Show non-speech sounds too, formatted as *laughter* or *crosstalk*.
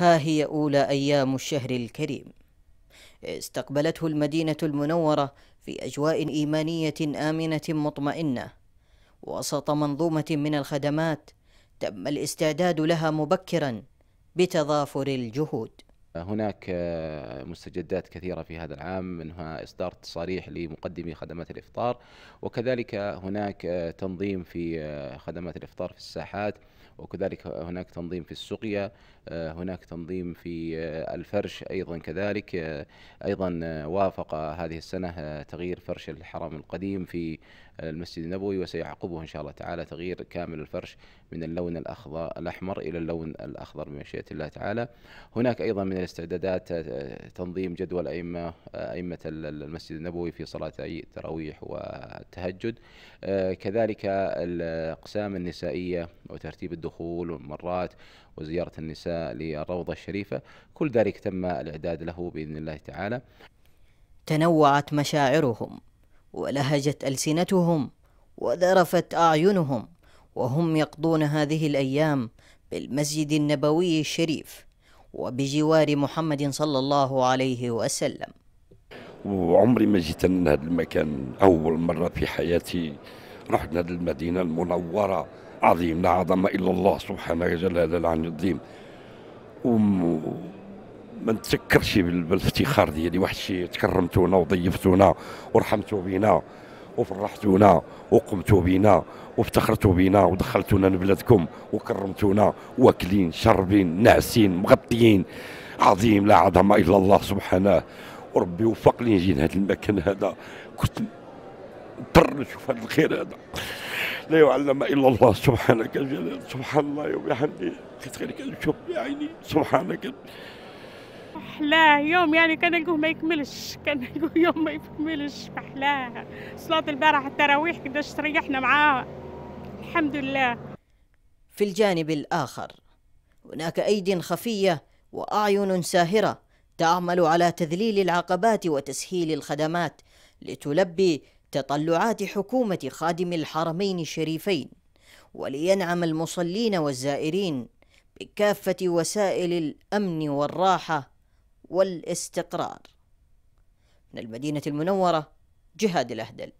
ها هي أولى أيام الشهر الكريم استقبلته المدينة المنورة في أجواء إيمانية آمنة مطمئنة وسط منظومة من الخدمات تم الاستعداد لها مبكرا بتضافر الجهود هناك آه، مستجدات كثيرة في هذا العام منها إصدار تصاريح لمقدمي خدمات الإفطار وكذلك هناك آه، تنظيم في آه، خدمات الإفطار في الساحات وكذلك هناك تنظيم في السقيا هناك تنظيم في الفرش أيضا كذلك أيضا وافق هذه السنة تغيير فرش الحرم القديم في المسجد النبوي وسيعقبه إن شاء الله تعالى تغيير كامل الفرش من اللون الأخضر الأحمر إلى اللون الأخضر بمشيئة الله تعالى هناك أيضا من استعدادات آه، تنظيم جدول أئمة آه، أئمة المسجد النبوي في صلاة التراويح والتهجد آه، كذلك الأقسام النسائية وترتيب الدخول والمرات وزيارة النساء للروضة الشريفة كل ذلك تم الإعداد له بإذن الله تعالى تنوعت مشاعرهم ولهجت ألسنتهم وذرفت أعينهم وهم يقضون هذه الأيام بالمسجد النبوي الشريف وبجوار محمد صلى الله عليه وسلم وعمري ما جيت لهذا المكان أول مرة في حياتي رحت هذه المدينة المنورة عظيم لا عظمة إلا الله سبحانه وتعالى هذا العظيم وما ما نتسكرش بالافتخار ديالي واحد الشيء تكرمتونا وضيفتونا ورحمتوا بينا وفرحتونا وقمتوا بنا وافتخرتوا بنا ودخلتونا لبلادكم وكرمتونا واكلين شاربين ناعسين مغطيين عظيم لا عظم الا الله سبحانه وربي وفق لي نجي لهذا المكان هذا كنت مضطر نشوف هذا الخير هذا لا يعلم الا الله سبحانك الجلال سبحان الله وبحمده لقيت غير كنشوف بعيني سبحانك محلاه يوم يعني كان نقول ما يكملش *laughs* كان نقول يوم ما يكملش محلاه صلاة البارح التراويح قداش تريحنا معاه الحمد لله في الجانب الآخر هناك أيد خفية وأعين ساهرة تعمل على تذليل العقبات وتسهيل الخدمات لتلبي تطلعات حكومة خادم الحرمين الشريفين ولينعم المصلين والزائرين بكافة وسائل الأمن والراحة والاستقرار من المدينة المنورة جهاد الأهدل